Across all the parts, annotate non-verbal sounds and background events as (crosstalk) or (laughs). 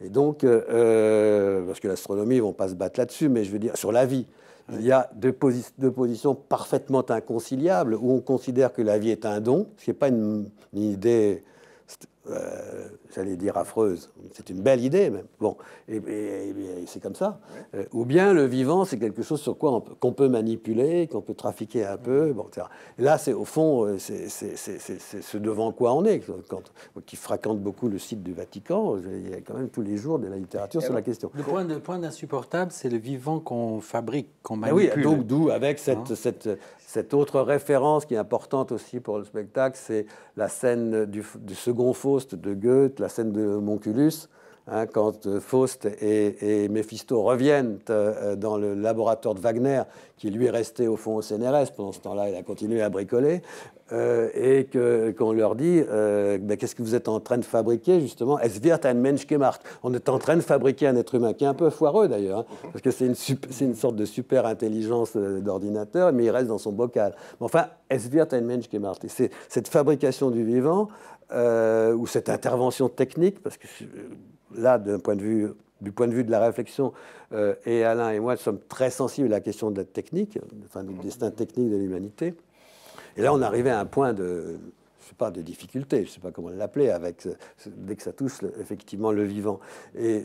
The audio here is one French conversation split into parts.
Et donc, euh, euh, parce que l'astronomie, ils ne pas se battre là-dessus, mais je veux dire, sur la vie, il y a deux, positions parfaitement inconciliables, où on considère que la vie est un don, ce qui n'est pas une idée euh, j'allais dire affreuse. C'est une belle idée, même. Bon, et, c'est comme ça. Euh, ou bien le vivant, c'est quelque chose sur quoi qu'on peut manipuler, qu'on peut trafiquer un peu, bon, Là, c'est au fond, euh, c'est ce devant quoi on est. Quand, qui fréquente beaucoup le site du Vatican, il y a quand même tous les jours de la littérature sur la question. Le point, le point insupportable, c'est le vivant qu'on fabrique, qu'on ben manipule. oui, donc d'où avec cette, hein cette, cette, autre référence qui est importante aussi pour le spectacle, c'est la scène du second faux de Goethe, la scène de Monculus, hein, quand euh, Faust et, Mephisto Méphisto reviennent euh, dans le laboratoire de Wagner, qui lui est resté au fond au CNRS, pendant ce temps-là, il a continué à bricoler, euh, et qu'on leur dit ben, Qu'est-ce que vous êtes en train de fabriquer, justement Es wird ein Mensch gemacht. On est en train de fabriquer un être humain, qui est un peu foireux d'ailleurs, hein, parce que c'est une, sorte de super intelligence d'ordinateur, mais il reste dans son bocal. Mais enfin, Es wird ein Mensch gemacht. Et c'est cette fabrication du vivant euh, ou cette intervention technique, parce que euh, là, point de vue du point de vue de la réflexion, euh, et Alain et moi sommes très sensibles à la question de la technique, enfin, du destin technique de l'humanité. Et là, on arrivait à un point de, je sais pas, de difficulté, je ne sais pas comment l'appeler, avec euh, dès que ça touche effectivement le vivant. Et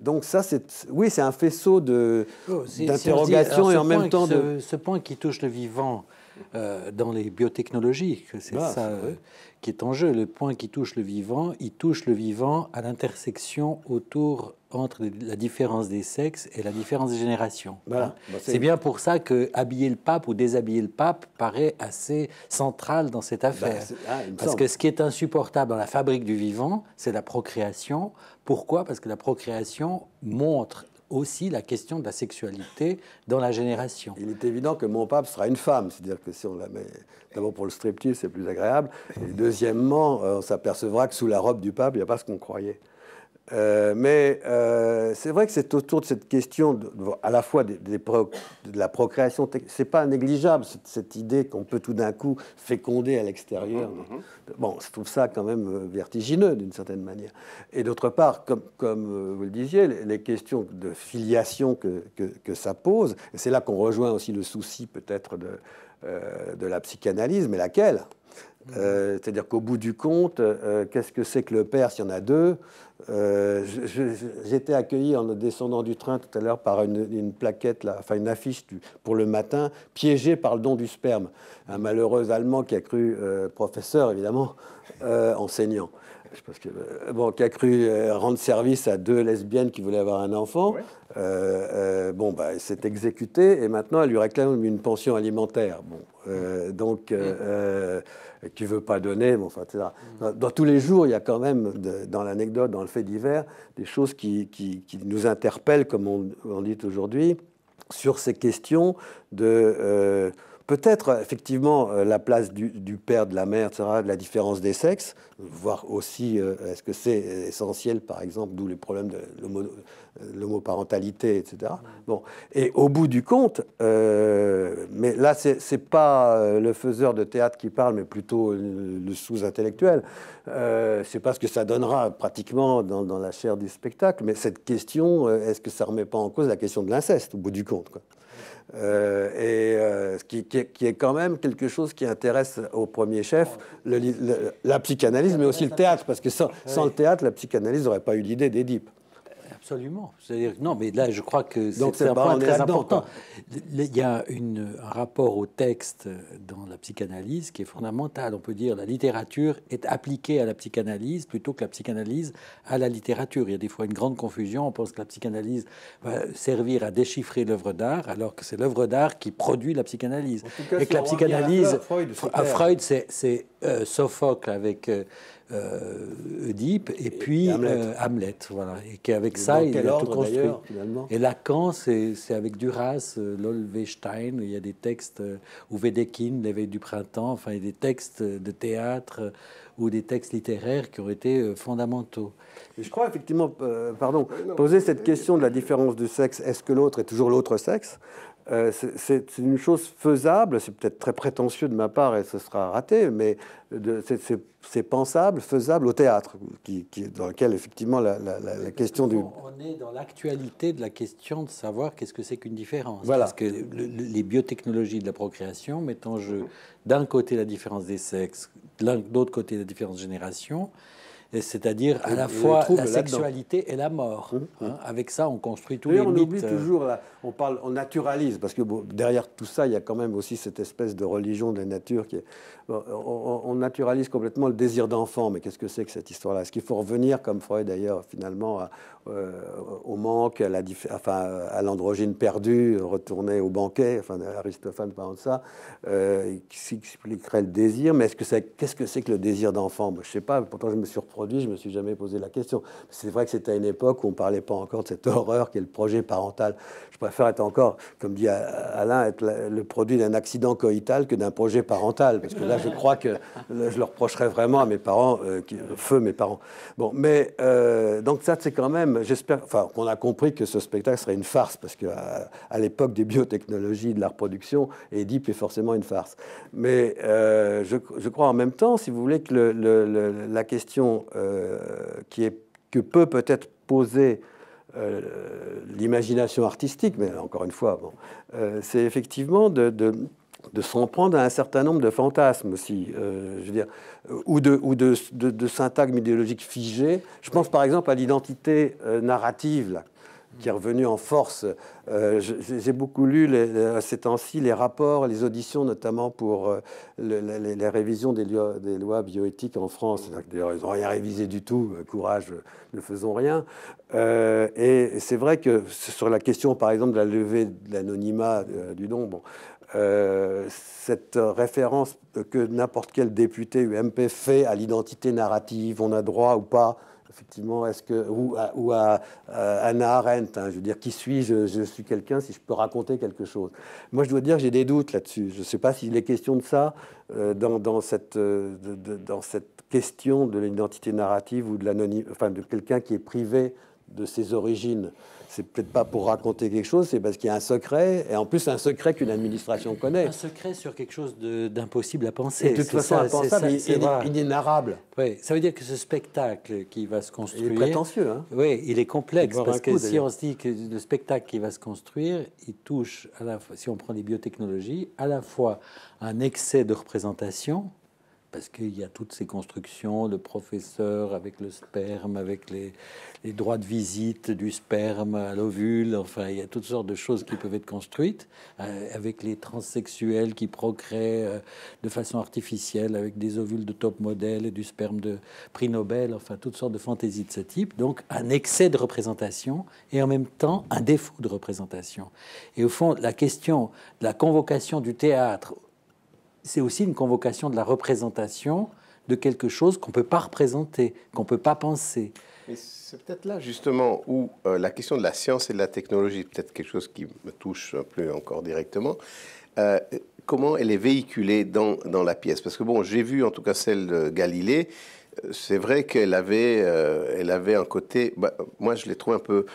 donc ça, c'est oui, c'est un faisceau de oh, d'interrogation et en même temps de ce point qui touche le vivant euh, dans les biotechnologies. C'est ah, ça euh, qui est en jeu. Le point qui touche le vivant, il touche le vivant à l'intersection autour entre la différence des sexes et la différence des générations. Bah, hein. bah, c'est bien pour ça que habiller le pape ou déshabiller le pape paraît assez central dans cette bah, affaire. Ah, Parce que ce qui est insupportable dans la fabrique du vivant, c'est la procréation. Pourquoi Parce que la procréation montre aussi la question de la sexualité dans la génération. Il est évident que mon pape sera une femme, c'est-à-dire que si on la met d'abord pour le striptease, c'est plus agréable, et deuxièmement, euh, on s'apercevra que sous la robe du pape, il n'y a pas ce qu'on croyait. Euh, mais euh, c'est vrai que c'est autour de cette question à la fois de la procréation, c'est pas négligeable cette, idée qu'on peut tout d'un coup féconder à l'extérieur. Mmh, mmh, mmh. Bon, je trouve ça quand même euh, vertigineux d'une certaine manière. Et d'autre part, comme, vous le disiez, les, questions de filiation que, que, ça pose, c'est là qu'on rejoint aussi le souci peut-être de, de la psychanalyse, mais laquelle Mhm. Euh, c'est-à-dire qu'au bout du compte, euh, qu'est-ce que c'est que le père s'il y en a deux euh, J'étais accueilli en descendant du train tout à l'heure par une, plaquette, enfin une affiche pour le matin, piégé par le don du sperme. Un malheureux Allemand qui a cru professeur, évidemment, enseignant. Je pense que, bon, qui a cru rendre service à deux lesbiennes qui voulaient avoir un enfant. Euh, euh, bon, bah, s'est exécuté et maintenant elle lui réclame une pension alimentaire. Bon, euh, donc euh, euh, tu veux pas donner, bon, enfin, Dans, tous les jours, il y a quand même, dans l'anecdote, dans le fait divers, des choses qui, qui, nous interpellent, comme on, on dit aujourd'hui, sur ces questions de peut-être effectivement euh, la place du, père, de la mère, de la différence des sexes, voire aussi euh, est-ce que c'est essentiel, par exemple, d'où les problèmes de euh, l'homoparentalité, etc. Bon, et au bout du compte, mais là, c'est pas le faiseur de théâtre qui parle, mais plutôt le sous-intellectuel. ce c'est pas ce que ça donnera pratiquement dans, la chair du spectacle, mais cette question, est-ce que ça ne remet pas en cause la question de l'inceste, au bout du compte euh, et euh, qui, qui, est quand même quelque chose qui intéresse au premier chef la psychanalyse, mais aussi le théâtre, parce que sans, sans le théâtre, la psychanalyse n'aurait pas eu l'idée d'Édipe. Absolument. C'est-à-dire non, mais là, je crois que c'est un point très important. Il y a une, un rapport au texte dans la psychanalyse qui est fondamental. On peut dire la littérature est appliquée à la psychanalyse plutôt que la psychanalyse à la littérature. Il y a des fois une grande confusion. On pense que la psychanalyse va servir à déchiffrer l'œuvre d'art, alors que c'est l'œuvre d'art qui produit la psychanalyse. Cas, la psychanalyse, à Freud, c'est euh, Sophocle avec euh, euh, Oedipe et puis euh, Hamlet. voilà. Et qu'avec ça, il a tout construit. Et Lacan, c'est avec Duras, euh, Lolvestein, il y a des textes, ou Wedekind, l'éveil du printemps, enfin, il des textes de théâtre ou des textes littéraires qui ont été fondamentaux. je crois effectivement, pardon, poser cette question de la différence de sexe, est-ce que l'autre est toujours l'autre sexe euh, c'est une chose faisable, c'est peut-être très prétentieux de ma part et ce sera raté, mais c'est pensable, faisable au théâtre, qui, dans lequel effectivement la, question du... On est dans l'actualité de la question de savoir qu'est-ce que c'est qu'une différence. Parce que les biotechnologies de la procréation mettent en jeu d'un côté la différence des sexes, de l'autre côté la différence de génération c'est-à-dire à la fois la sexualité et la mort. Hum, hein. hum. avec ça, on construit tous le les on mythes. On oublie euh, toujours, on parle, on naturalise, parce que derrière tout ça, il y a quand même aussi cette espèce de religion de la nature qui on, naturalise complètement le désir d'enfant, mais qu'est-ce que c'est que cette histoire-là Est-ce qu'il faut revenir, comme Freud d'ailleurs, finalement, euh, au manque, à, l'androgyne perdue, retourner au banquet Enfin, Aristophane parle de ça, euh, qui expliquerait le désir, mais ce que qu'est-ce que c'est que le désir d'enfant Je ne sais pas, pourtant je me surprends produit, je me suis jamais posé la question. C'est vrai que c'était à une époque où on parlait pas encore de cette horreur qu'est le projet parental. Je préfère être encore, comme dit Alain, être le produit d'un accident coïtal que d'un projet parental, parce que là, je crois que je le reprocherais vraiment à mes parents, euh, euh, feu mes parents. Bon, mais euh, donc ça, c'est quand même, j'espère, enfin, qu'on a compris que ce spectacle serait une farce, parce que à, l'époque des biotechnologies, de la reproduction, Edip est forcément une farce. Mais je, crois en même temps, si vous voulez, que la question euh, qui que peut peut-être poser euh, l'imagination artistique, mais encore une fois, euh, c'est effectivement de, s'en prendre à un certain nombre de fantasmes aussi, je veux ou de, ou de, syntagmes idéologiques figés. Je pense par exemple à l'identité narrative, qui est revenu en force. Euh, j'ai beaucoup lu à ces temps-ci les rapports, les auditions notamment pour euh, les, révisions des lois, bioéthiques en France. D'ailleurs, ils n'ont rien révisé du tout, euh, courage, ne faisons rien. et c'est vrai que sur la question, par exemple, de la levée de l'anonymat du don, cette référence que n'importe quel député UMP fait à l'identité narrative, on a droit ou pas effectivement, est-ce que ou à, euh, Anna Arendt, hein, je veux dire, qui suis-je Je suis quelqu'un si je peux raconter quelque chose. Moi, je dois dire que j'ai des doutes là-dessus. Je ne sais pas s'il est question de ça euh, euh, dans, cette, question de l'identité narrative ou de quelqu'un qui est privé de ses origines c'est peut-être pas pour raconter quelque chose, c'est parce qu'il y a un secret, et en plus un secret qu'une administration connaît. Un secret sur quelque chose d'impossible à penser. de toute façon, ça, impensable, il, inénarrable. Oui, ça veut dire que ce spectacle qui va se construire. Il est prétentieux. Hein oui, il est complexe, parce que si on se dit que le spectacle qui va se construire, il touche, à la, si on prend les biotechnologies, à la fois un excès de représentation, parce qu'il y a toutes ces constructions le professeur avec le sperme, avec les, droits de visite du sperme à l'ovule, enfin il y a toutes sortes de choses qui peuvent être construites, euh, avec les transsexuels qui procréent euh, de façon artificielle, avec des ovules de top modèle et du sperme de prix Nobel, enfin toutes sortes de fantaisies de ce type, donc un excès de représentation et en même temps un défaut de représentation. Et au fond, la question de la convocation du théâtre c'est aussi une convocation de la représentation de quelque chose qu'on ne peut pas représenter, qu'on ne peut pas penser. Mais c'est peut-être là justement où euh, la question de la science et de la technologie, peut-être quelque chose qui me touche plus encore directement, euh, comment elle est véhiculée dans, dans la pièce Parce que bon, j'ai vu en tout cas celle de Galilée, c'est vrai qu'elle avait, euh, elle avait un côté, bah, moi je l'ai trouvé un peu,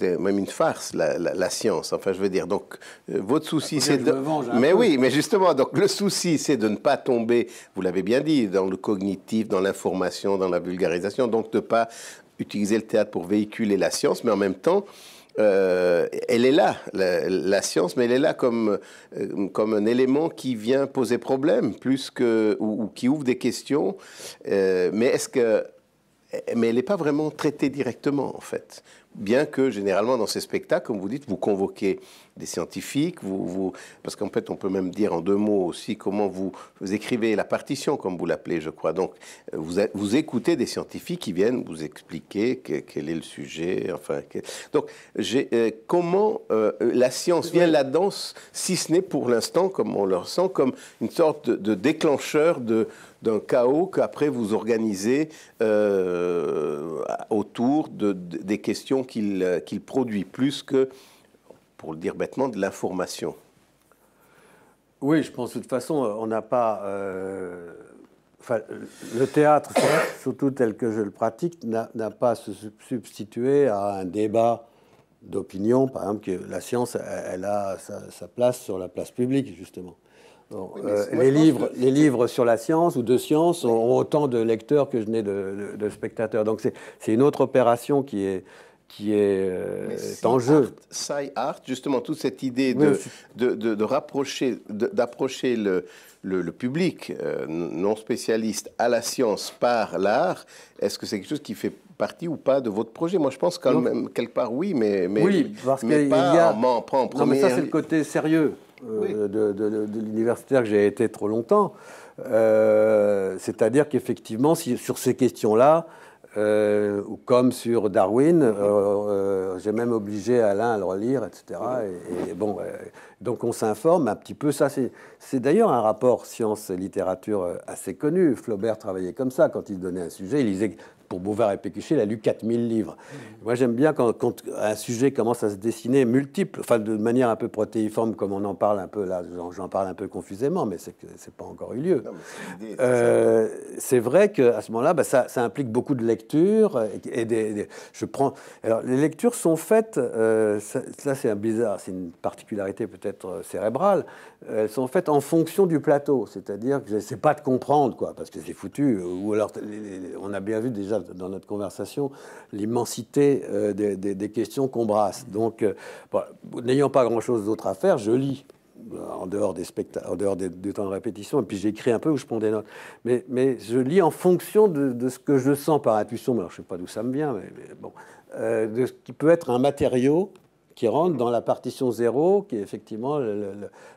même une farce, la, science. Enfin, je veux dire, donc euh, votre souci c'est de. Hein, mais oui, mais justement, donc le souci c'est de ne pas tomber, vous l'avez bien dit, dans le cognitif, dans l'information, dans la vulgarisation, donc de ne pas utiliser le théâtre pour véhiculer la science, mais en même temps, euh, elle est là, la, science, mais elle est là comme, euh, comme un élément qui vient poser problème, plus que, ou, qui ouvre des questions. Euh, mais est-ce que, mais elle n'est pas vraiment traitée directement, en fait bien que généralement dans ces spectacles, comme vous dites, vous convoquez des scientifiques, vous, vous parce qu'en fait on peut même dire en deux mots aussi comment vous, écrivez la partition, comme vous l'appelez, je crois. Donc euh, vous, vous écoutez des scientifiques qui viennent vous expliquer quel est le sujet, enfin. donc euh, comment euh, la science vient la danse, si ce n'est pour l'instant, comme on le ressent, comme une sorte de déclencheur de d'un chaos qu'après vous organisez euh, autour de, des questions euh, qu'il produit, plus que, pour le dire bêtement, de l'information. Oui, je pense de toute façon, euh, on n'a pas... enfin, le théâtre, surtout tel que je le pratique, n'a pas à se substituer à un débat d'opinion, par exemple, que la science, elle, a sa place sur la place publique, justement. Euh, les, livres, les livres sur la science ou de science ont autant de lecteurs que je n'ai de, spectateurs. Donc c'est une autre opération qui est, qui est, euh, en jeu. Sci art, justement, toute cette idée de, de, de, rapprocher, d'approcher le, le, public euh, non spécialiste à la science par l'art, est-ce que c'est quelque chose qui fait partie ou pas de votre projet Moi, je pense quand même, quelque part, oui, mais, mais, oui, parce qu'il y a... en, mais ça, c'est le côté sérieux euh, de, l'universitaire que j'ai été trop longtemps. Euh, c'est-à-dire qu'effectivement, sur ces questions-là, euh, ou comme sur Darwin, j'ai même obligé Alain à le relire, etc. Et, bon, donc on s'informe un petit peu. Ça, c'est d'ailleurs un rapport science littérature assez connu. Flaubert travaillait comme ça quand il donnait un sujet. Il lisait pour Bouvard et Pécuchet, il a lu 4000 livres. Moi, j'aime bien quand, un sujet commence à se dessiner multiple, enfin de manière un peu protéiforme, comme on en parle un peu là, j'en parle un peu confusément, mais c'est n'est pas encore eu lieu. Euh, c'est vrai qu'à ce moment-là, bah, ça, implique beaucoup de lectures. Et, je prends. Alors, les lectures sont faites, euh, ça, c'est un bizarre, c'est une particularité peut-être euh, cérébrale, elles sont faites en fonction du plateau, c'est-à-dire que je sais pas de comprendre, quoi, parce que c'est foutu, ou alors on a bien vu déjà dans notre conversation, l'immensité euh, des, questions qu'on brasse. Donc, euh, n'ayant pas grand-chose d'autre à faire, je lis euh, en dehors des spectacles, en dehors des, temps de répétition, et puis j'écris un peu où je prends des notes. Mais, je lis en fonction de, ce que je sens par intuition, je ne sais pas d'où ça me vient, mais, bon, de ce qui peut être un matériau qui rentre dans la partition zéro, qui est effectivement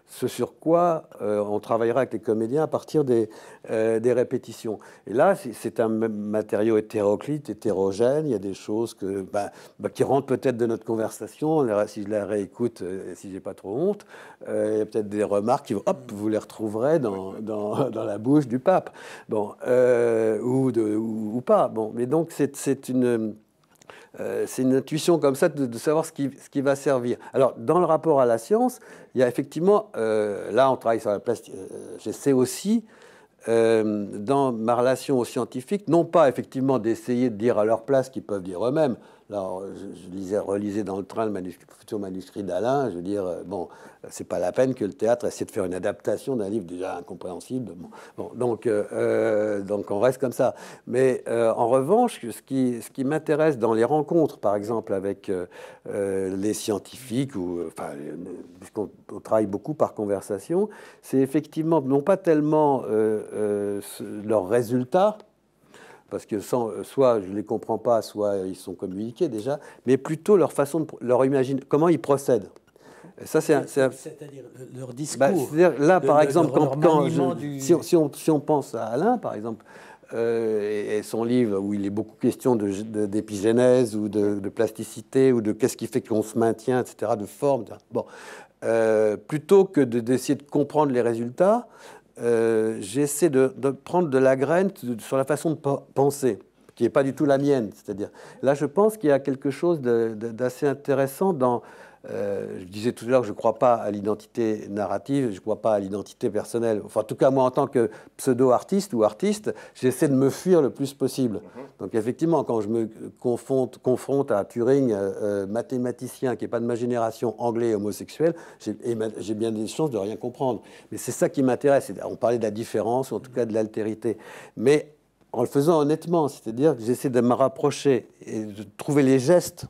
ce sur quoi euh, on travaillera avec les comédiens à partir des, euh, des répétitions. Et là, c'est un matériau hétéroclite, hétérogène. Il y a des choses que, bah, bah qui rentrent peut-être de notre conversation. Si je la réécoute, euh, si j'ai pas trop honte, il y a peut-être des remarques qui, hop, vous les retrouverez (laughs) dans, la bouche du pape. Bon, ou, de, ou, pas. Bon, mais donc, c'est une euh, c'est une intuition comme ça de, savoir ce qui, va servir. Alors, dans le rapport à la science, il y a effectivement, euh, là on travaille sur la plastique, j'essaie euh, aussi, dans ma relation aux scientifiques, non pas effectivement d'essayer de dire à leur place qu'ils peuvent dire eux-mêmes, alors, je, lisais, relisais dans le train le manuscrit, futur manuscrit d'Alain. Je veux dire, euh, bon, c'est pas la peine que le théâtre essaie de faire une adaptation d'un livre déjà incompréhensible. Bon, donc, euh, euh, donc, on reste comme ça. Mais en revanche, ce qui, ce qui m'intéresse dans les rencontres, par exemple, avec les scientifiques, ou enfin, puisqu'on travaille beaucoup par conversation, c'est effectivement non pas tellement leurs résultats, parce que sans, euh, soit je ne les comprends pas, soit ils sont communiqués déjà, mais plutôt leur façon de, leur imaginer, comment ils procèdent. Ça, c'est à dire leur discours. Bah, -dire, là, par exemple, quand, quand si, on, si, on, pense à Alain, par exemple, euh, et, son livre où il est beaucoup question d'épigénèse ou de, plasticité ou de qu'est-ce qui fait qu'on se maintient, etc., de forme. Bon, euh, plutôt que d'essayer de comprendre les résultats, euh, j'essaie de, prendre de la graine sur la façon de penser, qui n'est pas du tout la mienne. C'est-à-dire, là, je pense qu'il y a quelque chose d'assez intéressant dans euh, je disais tout à l'heure, que je ne crois pas à l'identité narrative, je ne crois pas à l'identité personnelle. Enfin, en tout cas, moi, en tant que pseudo-artiste ou artiste, j'essaie de me fuir le plus possible. Mhm. Donc, effectivement, quand je me confronte, confronte à Turing, euh, euh, mathématicien qui n'est pas de ma génération, anglais, homosexuel, j'ai bien des chances de rien comprendre. Mais c'est ça qui m'intéresse. On parlait de la différence, ou en tout cas de l'altérité. Mais en le faisant honnêtement, c'est-à-dire que j'essaie de me rapprocher et de trouver les gestes